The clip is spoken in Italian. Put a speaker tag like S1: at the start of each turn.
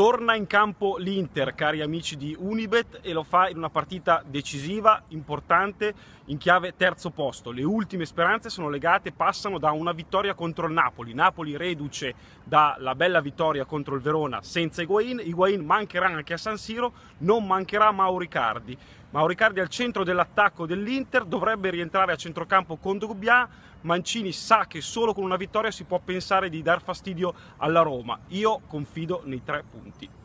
S1: Torna in campo l'Inter, cari amici di Unibet, e lo fa in una partita decisiva, importante, in chiave terzo posto. Le ultime speranze sono legate, passano da una vittoria contro il Napoli. Napoli reduce dalla bella vittoria contro il Verona senza Higuain. Higuain mancherà anche a San Siro, non mancherà Mauricardi. Mauricardi al centro dell'attacco dell'Inter, dovrebbe rientrare a centrocampo con Drubià, Mancini sa che solo con una vittoria si può pensare di dar fastidio alla Roma. Io confido nei tre punti.